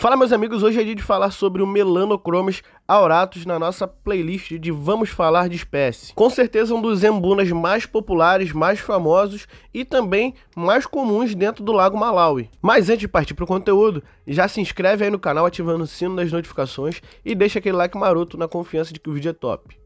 Fala, meus amigos, hoje é dia de falar sobre o Melanochromes auratus na nossa playlist de Vamos Falar de Espécie. Com certeza um dos embunas mais populares, mais famosos e também mais comuns dentro do Lago Malawi. Mas antes de partir para o conteúdo, já se inscreve aí no canal ativando o sino das notificações e deixa aquele like maroto na confiança de que o vídeo é top.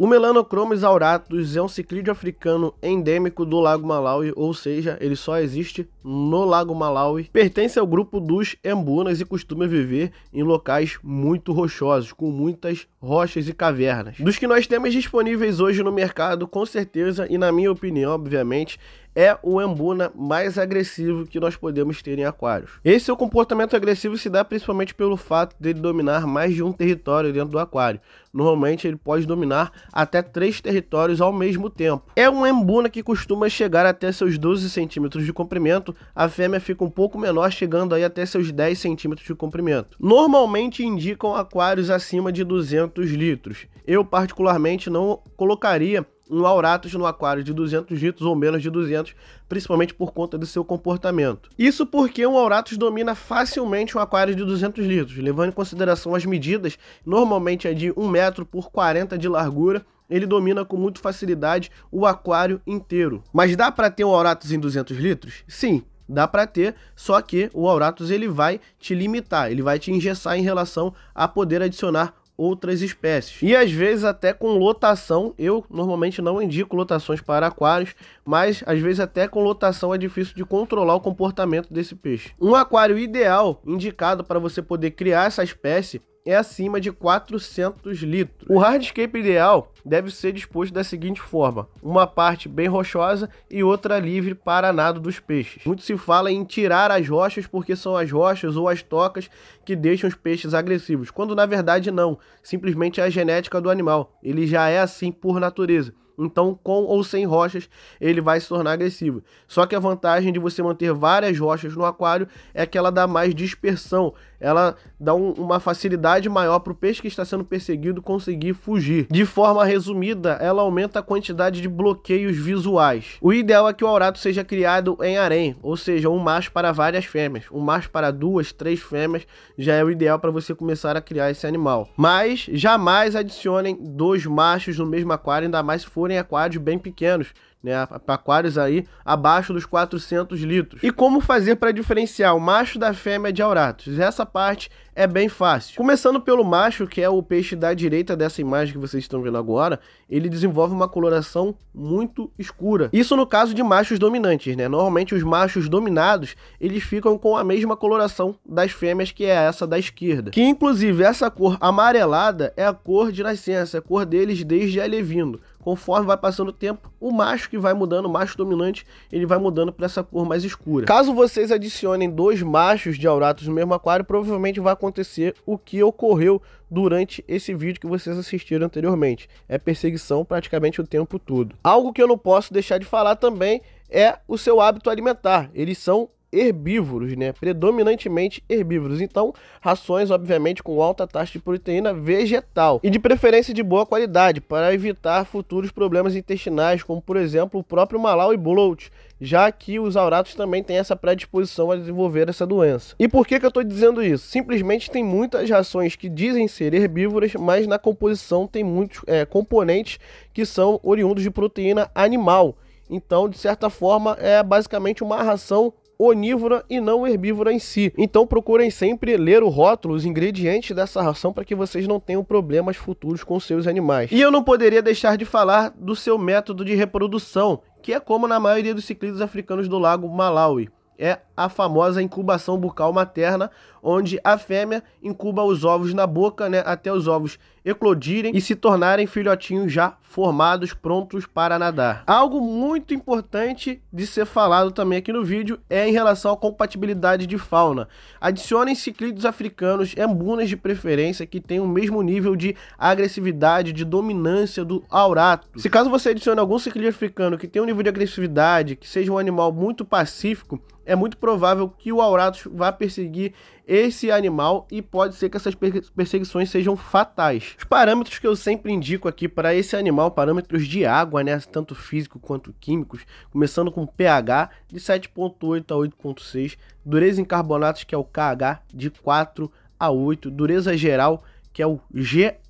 O Melanochromis auratus é um ciclídeo africano endêmico do Lago Malawi, ou seja, ele só existe no Lago Malawi. Pertence ao grupo dos embunas e costuma viver em locais muito rochosos, com muitas rochas e cavernas. Dos que nós temos disponíveis hoje no mercado, com certeza, e na minha opinião, obviamente, é o embuna mais agressivo que nós podemos ter em aquários. Esse seu comportamento agressivo se dá principalmente pelo fato dele dominar mais de um território dentro do aquário. Normalmente ele pode dominar até três territórios ao mesmo tempo. É um embuna que costuma chegar até seus 12 centímetros de comprimento, a fêmea fica um pouco menor, chegando aí até seus 10 centímetros de comprimento. Normalmente indicam aquários acima de 200 litros. Eu particularmente não colocaria um Auratus no aquário de 200 litros ou menos de 200, principalmente por conta do seu comportamento. Isso porque um Auratus domina facilmente um aquário de 200 litros, levando em consideração as medidas, normalmente é de 1 metro por 40 de largura, ele domina com muita facilidade o aquário inteiro. Mas dá para ter um Auratus em 200 litros? Sim, dá para ter, só que o Auratus ele vai te limitar, ele vai te engessar em relação a poder adicionar outras espécies. E às vezes até com lotação, eu normalmente não indico lotações para aquários, mas às vezes até com lotação é difícil de controlar o comportamento desse peixe. Um aquário ideal indicado para você poder criar essa espécie é acima de 400 litros. O hardscape ideal deve ser disposto da seguinte forma: uma parte bem rochosa e outra livre para nado dos peixes. Muito se fala em tirar as rochas porque são as rochas ou as tocas que deixam os peixes agressivos, quando na verdade não, simplesmente é a genética do animal. Ele já é assim por natureza. Então, com ou sem rochas, ele vai se tornar agressivo. Só que a vantagem de você manter várias rochas no aquário é que ela dá mais dispersão, ela dá um, uma facilidade maior para o peixe que está sendo perseguido conseguir fugir. De forma resumida, ela aumenta a quantidade de bloqueios visuais. O ideal é que o aurato seja criado em harém, ou seja, um macho para várias fêmeas. Um macho para duas, três fêmeas já é o ideal para você começar a criar esse animal. Mas jamais adicionem dois machos no mesmo aquário, ainda mais se forem aquários bem pequenos né, aquários aí abaixo dos 400 litros. E como fazer para diferenciar o macho da fêmea de auratus? Essa parte é bem fácil. Começando pelo macho, que é o peixe da direita dessa imagem que vocês estão vendo agora, ele desenvolve uma coloração muito escura. Isso no caso de machos dominantes, né? Normalmente os machos dominados, eles ficam com a mesma coloração das fêmeas, que é essa da esquerda. Que inclusive essa cor amarelada é a cor de nascença, é a cor deles desde alevindo Conforme vai passando o tempo, o macho que vai mudando, o macho dominante, ele vai mudando para essa cor mais escura. Caso vocês adicionem dois machos de auratus no mesmo aquário, provavelmente vai acontecer o que ocorreu durante esse vídeo que vocês assistiram anteriormente. É perseguição praticamente o tempo todo. Algo que eu não posso deixar de falar também é o seu hábito alimentar. Eles são herbívoros, né? Predominantemente herbívoros. Então, rações, obviamente, com alta taxa de proteína vegetal e de preferência de boa qualidade, para evitar futuros problemas intestinais, como por exemplo o próprio malau e bloat, já que os auratos também têm essa predisposição a desenvolver essa doença. E por que, que eu estou dizendo isso? Simplesmente tem muitas rações que dizem ser herbívoras, mas na composição tem muitos é, componentes que são oriundos de proteína animal. Então, de certa forma, é basicamente uma ração onívora e não herbívora em si. Então procurem sempre ler o rótulo, os ingredientes dessa ração para que vocês não tenham problemas futuros com seus animais. E eu não poderia deixar de falar do seu método de reprodução, que é como na maioria dos ciclistas africanos do lago Malawi é a famosa incubação bucal materna, onde a fêmea incuba os ovos na boca, né, até os ovos eclodirem e se tornarem filhotinhos já formados, prontos para nadar. Algo muito importante de ser falado também aqui no vídeo é em relação à compatibilidade de fauna. Adicionem ciclídeos africanos, embunas de preferência, que têm o mesmo nível de agressividade, de dominância do aurato. Se caso você adicione algum ciclídeo africano que tenha um nível de agressividade, que seja um animal muito pacífico, é muito provável que o Auratus vá perseguir esse animal e pode ser que essas perseguições sejam fatais. Os parâmetros que eu sempre indico aqui para esse animal, parâmetros de água, né, tanto físico quanto químicos, começando com pH de 7.8 a 8.6, dureza em carbonatos que é o KH de 4 a 8, dureza geral que é o GH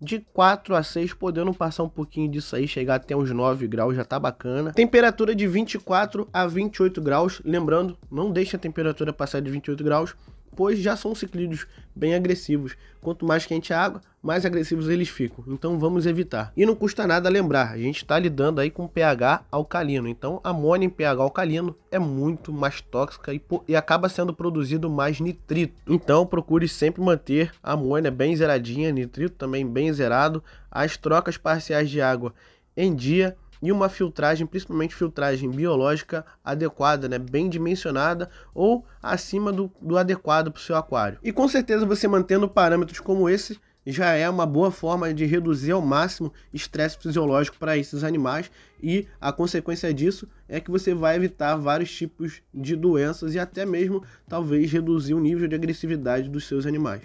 de 4 a 6, podendo passar um pouquinho disso aí, chegar até uns 9 graus, já tá bacana. Temperatura de 24 a 28 graus, lembrando, não deixe a temperatura passar de 28 graus, pois já são ciclídeos bem agressivos. Quanto mais quente a água, mais agressivos eles ficam. Então vamos evitar. E não custa nada lembrar, a gente está lidando aí com pH alcalino. Então amônia em pH alcalino é muito mais tóxica e, e acaba sendo produzido mais nitrito. Então procure sempre manter a amônia bem zeradinha, nitrito também bem zerado, as trocas parciais de água em dia e uma filtragem, principalmente filtragem biológica adequada, né, bem dimensionada ou acima do, do adequado para o seu aquário. E com certeza você mantendo parâmetros como esse já é uma boa forma de reduzir ao máximo estresse fisiológico para esses animais e a consequência disso é que você vai evitar vários tipos de doenças e até mesmo talvez reduzir o nível de agressividade dos seus animais.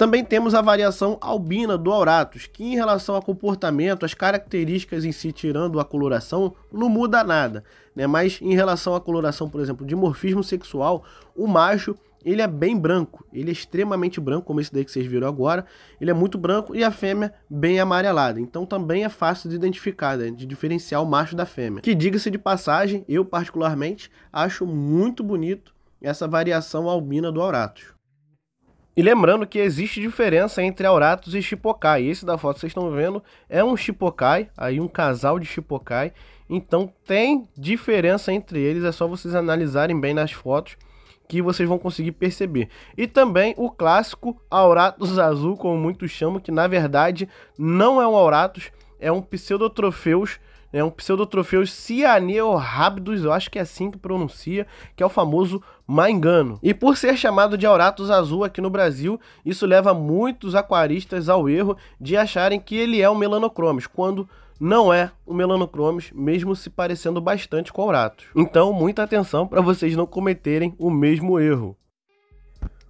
Também temos a variação albina do Auratus, que em relação ao comportamento, as características em si, tirando a coloração, não muda nada. Né? Mas em relação à coloração, por exemplo, de morfismo sexual, o macho ele é bem branco, ele é extremamente branco, como esse daí que vocês viram agora, ele é muito branco e a fêmea bem amarelada, então também é fácil de identificar, né? de diferenciar o macho da fêmea. Que diga-se de passagem, eu particularmente acho muito bonito essa variação albina do Auratus. E lembrando que existe diferença entre auratos e chipokai. Esse da foto que vocês estão vendo é um chipokai, aí um casal de chipokai. Então tem diferença entre eles, é só vocês analisarem bem nas fotos que vocês vão conseguir perceber. E também o clássico Auratus azul, como muitos chamam, que na verdade não é um Auratus, é um Pseudotrofeus é um pseudotrofeu Cianeo Rabidus, eu acho que é assim que pronuncia, que é o famoso Maengano. E por ser chamado de Auratus azul aqui no Brasil, isso leva muitos aquaristas ao erro de acharem que ele é o Melanocromos, quando não é o Melanocromos, mesmo se parecendo bastante com o Auratus. Então, muita atenção para vocês não cometerem o mesmo erro.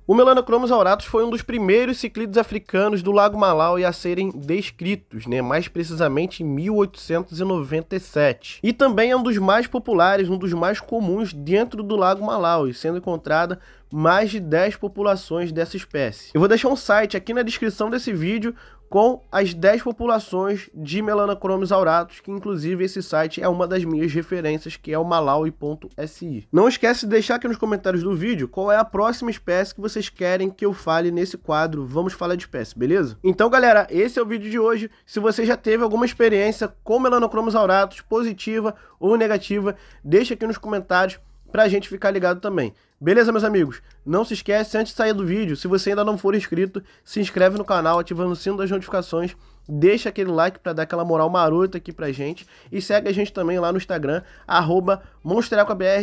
O Melanochromus auratus foi um dos primeiros ciclídeos africanos do Lago Malawi a serem descritos, né, mais precisamente em 1897. E também é um dos mais populares, um dos mais comuns dentro do Lago Malawi, sendo encontrada mais de 10 populações dessa espécie. Eu vou deixar um site aqui na descrição desse vídeo com as 10 populações de Melanocromes auratus, que inclusive esse site é uma das minhas referências, que é o malaui.si. Não esquece de deixar aqui nos comentários do vídeo qual é a próxima espécie que vocês querem que eu fale nesse quadro Vamos Falar de Espécie, beleza? Então galera, esse é o vídeo de hoje. Se você já teve alguma experiência com Melanocromes auratus, positiva ou negativa, deixa aqui nos comentários para a gente ficar ligado também. Beleza, meus amigos? Não se esquece, antes de sair do vídeo, se você ainda não for inscrito, se inscreve no canal, ativando o sino das notificações, deixa aquele like para dar aquela moral marota aqui pra gente e segue a gente também lá no Instagram, arroba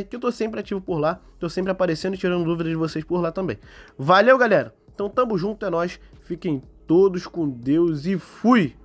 que eu tô sempre ativo por lá, tô sempre aparecendo e tirando dúvidas de vocês por lá também. Valeu, galera! Então tamo junto, é nóis, fiquem todos com Deus e fui!